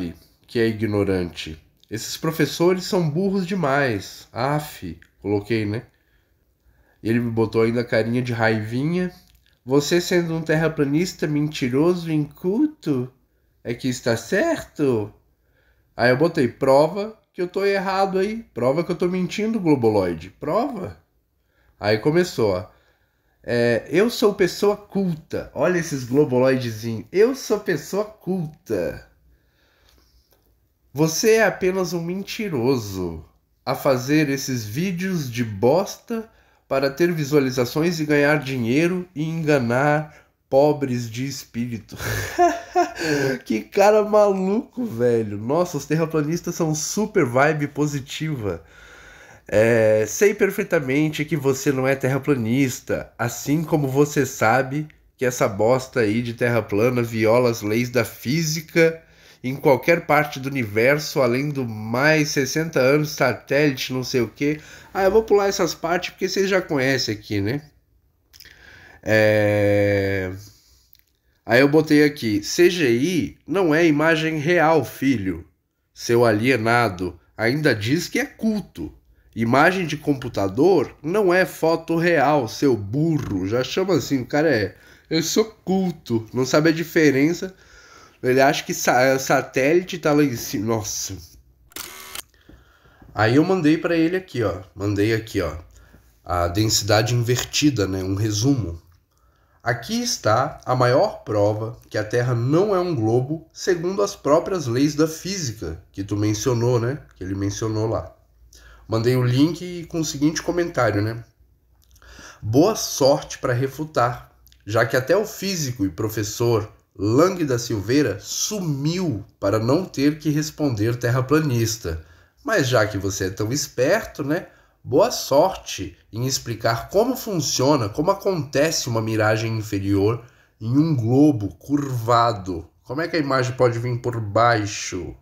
sabe que é ignorante. Esses professores são burros demais. Af, coloquei, né? Ele me botou ainda a carinha de raivinha. Você sendo um terraplanista mentiroso e inculto, é que está certo? Aí eu botei prova que eu tô errado aí, prova que eu tô mentindo, globoloide. Prova? Aí começou, ó. É, eu sou pessoa culta. Olha esses globoloidezinhos. Eu sou pessoa culta. Você é apenas um mentiroso a fazer esses vídeos de bosta para ter visualizações e ganhar dinheiro e enganar pobres de espírito. que cara maluco, velho. Nossa, os terraplanistas são super vibe positiva. É, sei perfeitamente que você não é terraplanista, assim como você sabe que essa bosta aí de terra plana viola as leis da física em qualquer parte do universo, além do mais 60 anos, satélite, não sei o que. Ah, eu vou pular essas partes porque vocês já conhecem aqui, né? É... Aí eu botei aqui: CGI não é imagem real, filho. Seu alienado ainda diz que é culto. Imagem de computador não é foto real, seu burro. Já chama assim, o cara é. Eu sou culto, não sabe a diferença ele acha que sa é, satélite tá lá em cima. Nossa. Aí eu mandei para ele aqui, ó. Mandei aqui, ó. A densidade invertida, né? Um resumo. Aqui está a maior prova que a Terra não é um globo, segundo as próprias leis da física que tu mencionou, né? Que ele mencionou lá. Mandei o link com o seguinte comentário, né? Boa sorte para refutar, já que até o físico e professor Lang da Silveira sumiu para não ter que responder terraplanista. Mas já que você é tão esperto, né? Boa sorte em explicar como funciona, como acontece uma miragem inferior em um globo curvado. Como é que a imagem pode vir por baixo?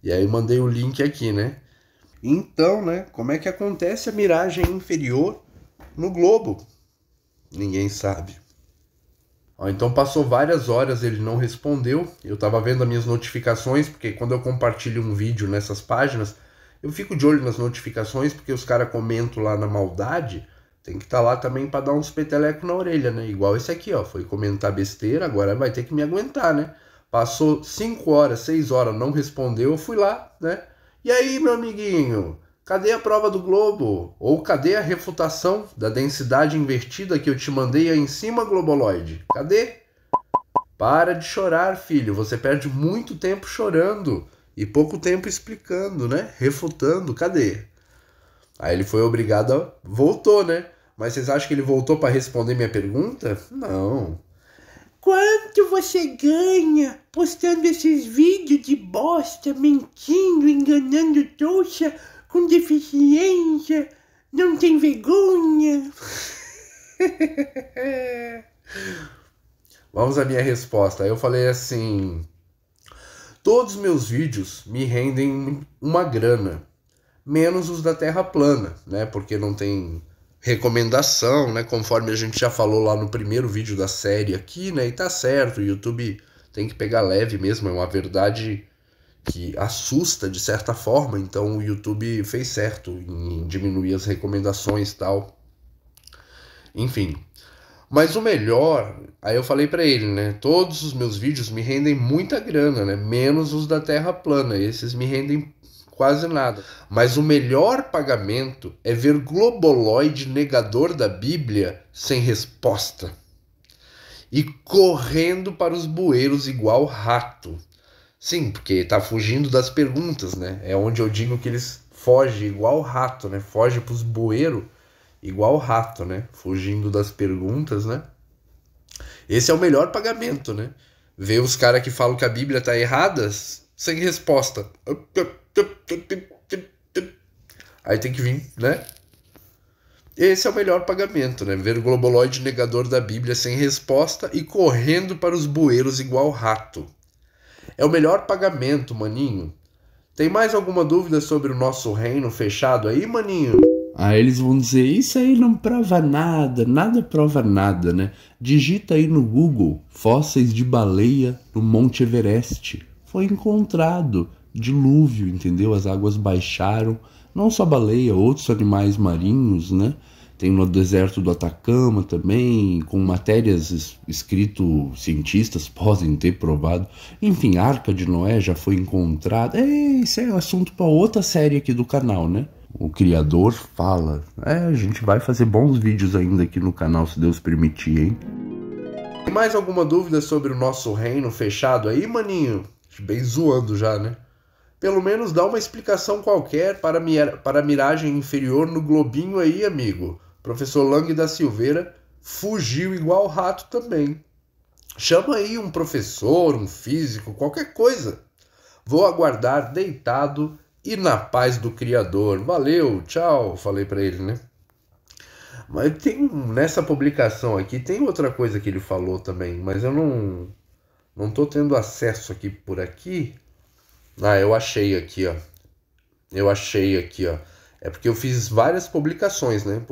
E aí mandei o link aqui, né? Então, né, como é que acontece a miragem inferior no globo? Ninguém sabe então passou várias horas, ele não respondeu. Eu estava vendo as minhas notificações, porque quando eu compartilho um vídeo nessas páginas, eu fico de olho nas notificações, porque os caras comentam lá na maldade. Tem que estar tá lá também para dar uns petelecos na orelha, né? Igual esse aqui, ó. Foi comentar besteira, agora vai ter que me aguentar, né? Passou 5 horas, 6 horas, não respondeu, eu fui lá, né? E aí, meu amiguinho? Cadê a prova do globo? Ou cadê a refutação da densidade invertida que eu te mandei aí em cima, globoloide? Cadê? Para de chorar, filho. Você perde muito tempo chorando e pouco tempo explicando, né? Refutando. Cadê? Aí ele foi obrigado a. Voltou, né? Mas vocês acham que ele voltou para responder minha pergunta? Não. Quanto você ganha postando esses vídeos de bosta, mentindo, enganando trouxa? com deficiência, não tem vergonha. Vamos à minha resposta. Eu falei assim: Todos meus vídeos me rendem uma grana, menos os da Terra plana, né? Porque não tem recomendação, né? Conforme a gente já falou lá no primeiro vídeo da série aqui, né? E tá certo, o YouTube tem que pegar leve mesmo, é uma verdade que assusta de certa forma, então o YouTube fez certo em diminuir as recomendações e tal. Enfim. Mas o melhor, aí eu falei para ele, né? Todos os meus vídeos me rendem muita grana, né? Menos os da Terra plana, esses me rendem quase nada. Mas o melhor pagamento é ver globoloide negador da Bíblia sem resposta e correndo para os bueiros igual rato. Sim, porque está fugindo das perguntas, né? É onde eu digo que eles fogem igual rato, né? Foge pros bueiros igual rato, né? Fugindo das perguntas, né? Esse é o melhor pagamento, né? Ver os caras que falam que a Bíblia tá errada sem resposta. Aí tem que vir, né? Esse é o melhor pagamento, né? Ver o globoloide negador da Bíblia sem resposta e correndo para os bueiros igual rato. É o melhor pagamento, maninho. Tem mais alguma dúvida sobre o nosso reino fechado aí, maninho? Aí ah, eles vão dizer: Isso aí não prova nada, nada prova nada, né? Digita aí no Google fósseis de baleia no Monte Everest. Foi encontrado dilúvio, entendeu? As águas baixaram. Não só baleia, outros animais marinhos, né? tem no deserto do Atacama também, com matérias escrito cientistas podem ter provado. Enfim, Arca de Noé já foi encontrada. É, isso é assunto para outra série aqui do canal, né? O criador fala. É, a gente vai fazer bons vídeos ainda aqui no canal, se Deus permitir, hein? Tem mais alguma dúvida sobre o nosso reino fechado aí, maninho? Bem zoando já, né? Pelo menos dá uma explicação qualquer para, para a miragem inferior no globinho aí, amigo professor Lang da Silveira fugiu igual rato também. Chama aí um professor, um físico, qualquer coisa. Vou aguardar deitado e na paz do Criador. Valeu, tchau, falei para ele, né? Mas tem nessa publicação aqui tem outra coisa que ele falou também, mas eu não não tô tendo acesso aqui por aqui. Ah, eu achei aqui, ó. Eu achei aqui, ó. É porque eu fiz várias publicações, né?